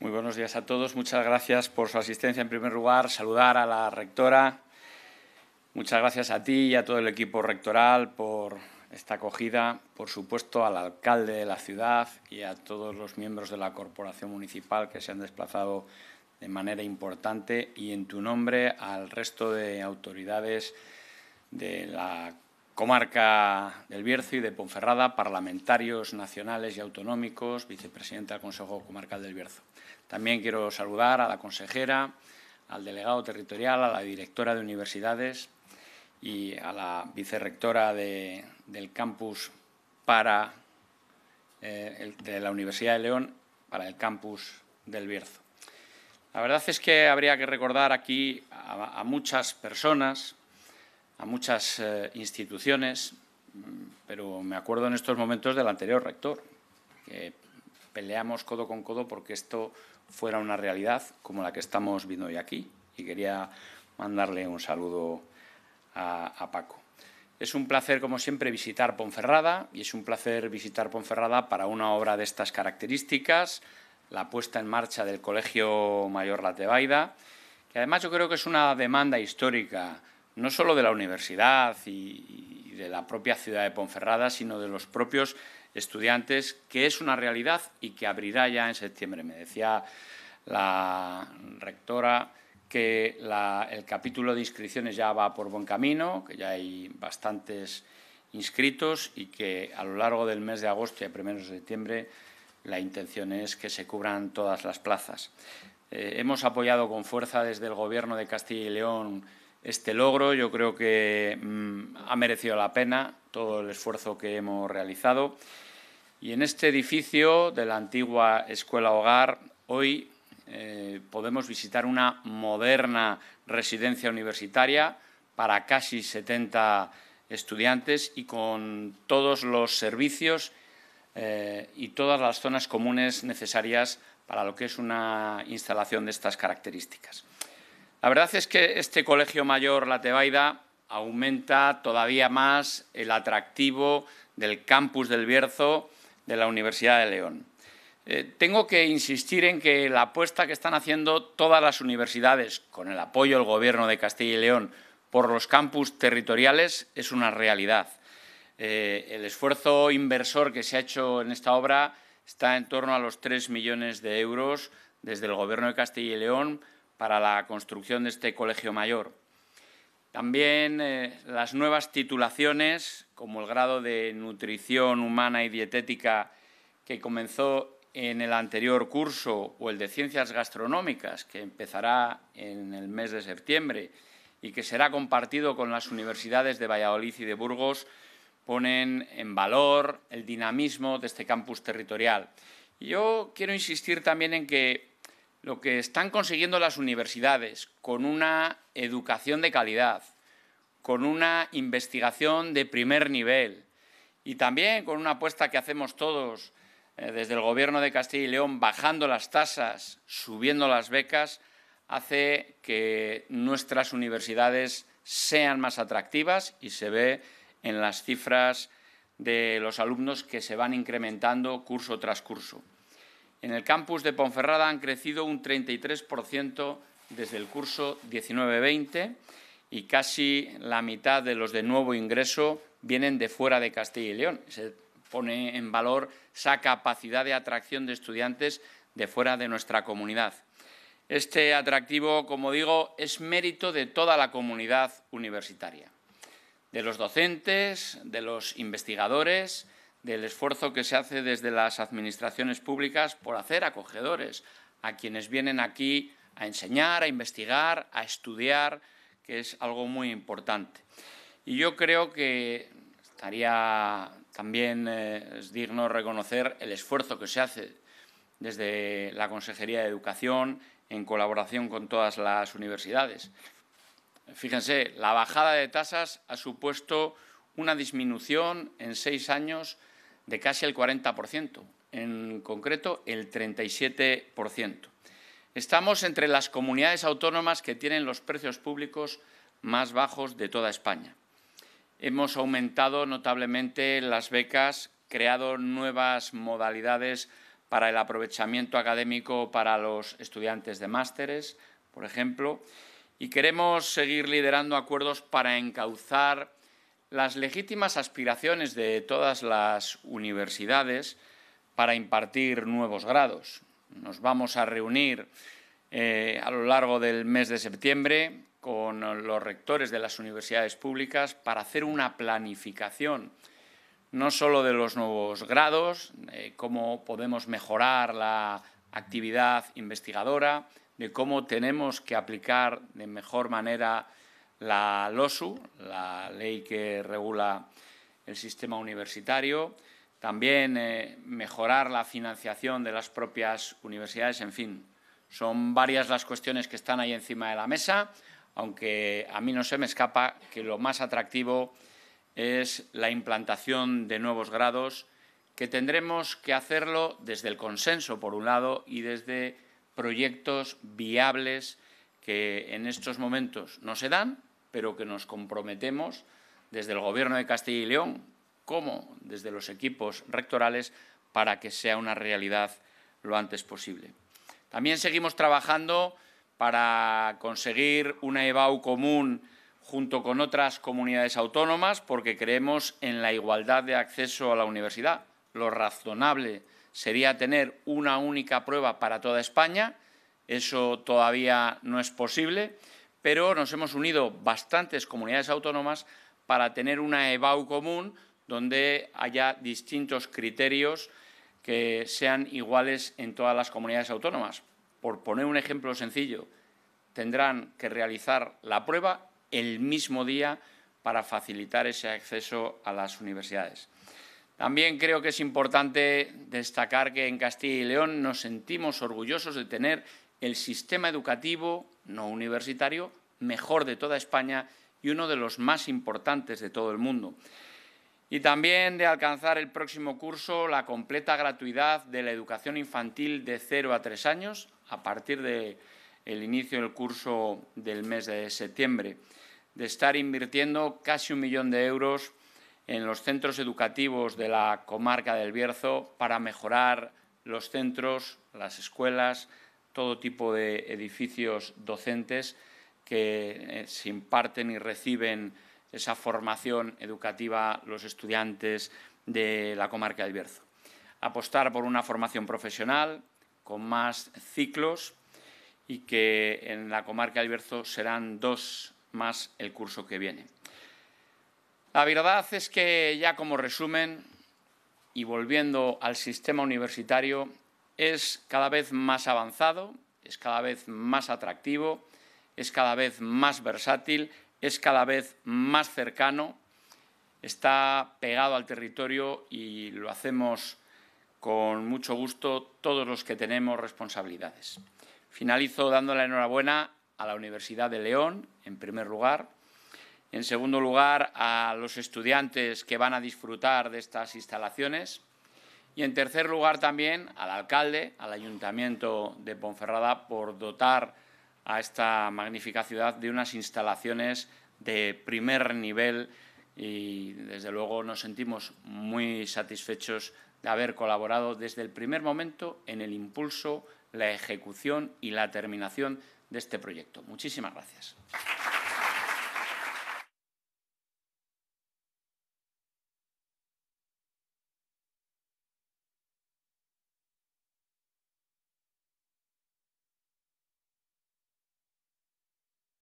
Muy buenos días a todos. Muchas gracias por su asistencia. En primer lugar, saludar a la rectora. Muchas gracias a ti y a todo el equipo rectoral por esta acogida. Por supuesto, al alcalde de la ciudad y a todos los miembros de la corporación municipal que se han desplazado de manera importante. Y en tu nombre, al resto de autoridades de la comarca del Bierzo y de Ponferrada, parlamentarios nacionales y autonómicos, vicepresidenta del Consejo Comarcal del Bierzo. También quiero saludar a la consejera, al delegado territorial, a la directora de universidades y a la vicerrectora de, del campus para, eh, de la Universidad de León para el campus del Bierzo. La verdad es que habría que recordar aquí a muchas personas, a muchas eh, instituciones, mm, pero me acuerdo en estos momentos del anterior rector, que peleamos codo con codo porque esto fuera una realidad como la que estamos viendo hoy aquí. Y quería mandarle un saludo a, Paco. Es un placer, como siempre, visitar Ponferrada y es un placer visitar Ponferrada para una obra de estas características, la puesta en marcha del Colegio Mayor Latebaida, que además yo creo que es una demanda histórica no solo de la universidad y, de la propia ciudad de Ponferrada, sino de los propios estudiantes, que es una realidad y que abrirá ya en septiembre. Me decía la rectora que el capítulo de inscripciones ya va por buen camino, que ya hay bastantes inscritos y que a lo largo del mes de agosto y primeros de septiembre la intención es que se cubran todas las plazas. Eh, hemos apoyado con fuerza desde el Gobierno de Castilla y León este logro. Yo creo que mm, ha merecido la pena todo el esfuerzo que hemos realizado. Y en este edificio de la antigua Escuela Hogar, hoy eh, podemos visitar una moderna residencia universitaria para casi 70 estudiantes y con todos los servicios eh, y todas las zonas comunes necesarias para lo que es una instalación de estas características. La verdad es que este Colegio Mayor La Tebaida aumenta todavía más el atractivo del campus del Bierzo de la Universidad de León. Eh, tengo que insistir en que la apuesta que están haciendo todas las universidades, con el apoyo del Gobierno de Castilla y León, por los campus territoriales es una realidad. Eh, el esfuerzo inversor que se ha hecho en esta obra está en torno a los 3 millones de euros desde el Gobierno de Castilla y León para la construcción de este colegio mayor. También eh, las nuevas titulaciones, como el grado de nutrición humana y dietética que comenzó en el anterior curso o el de ciencias gastronómicas, que empezará en el mes de septiembre y que será compartido con las universidades de Valladolid y de Burgos, ponen en valor el dinamismo de este campus territorial. Yo quiero insistir también en que lo que están consiguiendo las universidades con una educación de calidad, con una investigación de primer nivel y también con una apuesta que hacemos todos eh, desde el Gobierno de Castilla y León, bajando las tasas, subiendo las becas, hace que nuestras universidades sean más atractivas y se ve en las cifras de los alumnos que se van incrementando curso tras curso. En el campus de Ponferrada han crecido un 33% desde el curso 19-20 y casi la mitad de los de nuevo ingreso vienen de fuera de Castilla y León. Se pone en valor esa capacidad de atracción de estudiantes de fuera de nuestra comunidad. Este atractivo, como digo, es mérito de toda la comunidad universitaria, de los docentes, de los investigadores, del esfuerzo que se hace desde las administraciones públicas por hacer acogedores a quienes vienen aquí a enseñar, a investigar, a estudiar, que es algo muy importante. Y yo creo que estaría también eh, es digno reconocer el esfuerzo que se hace desde la Consejería de Educación en colaboración con todas las universidades. Fíjense, la bajada de tasas ha supuesto una disminución en seis años de casi el 40%, en concreto el 37%. Estamos entre las comunidades autónomas que tienen los precios públicos más bajos de toda España. Hemos aumentado notablemente las becas, creado nuevas modalidades para el aprovechamiento académico para los estudiantes de másteres, por ejemplo, y queremos seguir liderando acuerdos para encauzar las legítimas aspiraciones de todas las universidades para impartir nuevos grados. Nos vamos a reunir eh, a lo largo del mes de septiembre con los rectores de las universidades públicas para hacer una planificación no solo de los nuevos grados, cómo podemos mejorar la actividad investigadora, de cómo tenemos que aplicar de mejor manera la LOSU, la ley que regula el sistema universitario, también eh, mejorar la financiación de las propias universidades, en fin, son varias las cuestiones que están ahí encima de la mesa, aunque a mí no se me escapa que lo más atractivo es la implantación de nuevos grados, que tendremos que hacerlo desde el consenso, por un lado, y desde proyectos viables que en estos momentos no se dan pero que nos comprometemos desde el Gobierno de Castilla y León como desde los equipos rectorales para que sea una realidad lo antes posible. También seguimos trabajando para conseguir una EBAU común junto con otras comunidades autónomas porque creemos en la igualdad de acceso a la universidad. Lo razonable sería tener una única prueba para toda España. Eso todavía no es posible pero nos hemos unido bastantes comunidades autónomas para tener una EBAU común donde haya distintos criterios que sean iguales en todas las comunidades autónomas. Por poner un ejemplo sencillo, tendrán que realizar la prueba el mismo día para facilitar ese acceso a las universidades. También creo que es importante destacar que en Castilla y León nos sentimos orgullosos de tener el sistema educativo no universitario mejor de toda España y uno de los más importantes de todo el mundo. Y también de alcanzar el próximo curso la completa gratuidad de la educación infantil de 0 a 3 años a partir del inicio del curso del mes de septiembre, de estar invirtiendo casi un millón de euros en los centros educativos de la comarca del Bierzo para mejorar los centros, las escuelas, todo tipo de edificios docentes que eh, se imparten y reciben esa formación educativa los estudiantes de la comarca del Bierzo. Apostar por una formación profesional con más ciclos y que en la comarca del Bierzo serán dos más el curso que viene. La verdad es que ya como resumen y volviendo al sistema universitario, es cada vez más avanzado, es cada vez más atractivo, es cada vez más versátil, es cada vez más cercano, está pegado al territorio y lo hacemos con mucho gusto todos los que tenemos responsabilidades. Finalizo dando la enhorabuena a la Universidad de León, en primer lugar. En segundo lugar, a los estudiantes que van a disfrutar de estas instalaciones y, en tercer lugar, también al alcalde, al Ayuntamiento de Ponferrada, por dotar a esta magnífica ciudad de unas instalaciones de primer nivel y, desde luego, nos sentimos muy satisfechos de haber colaborado desde el primer momento en el impulso, la ejecución y la terminación de este proyecto. Muchísimas gracias.